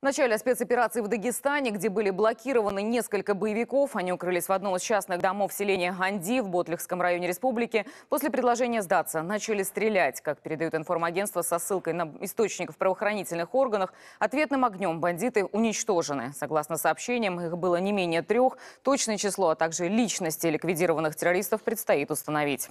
В начале спецоперации в Дагестане, где были блокированы несколько боевиков, они укрылись в одном из частных домов селения Ганди в Ботлихском районе республики. После предложения сдаться начали стрелять. Как передают информагентство со ссылкой на источников правоохранительных органах, ответным огнем бандиты уничтожены. Согласно сообщениям, их было не менее трех. Точное число, а также личности ликвидированных террористов предстоит установить.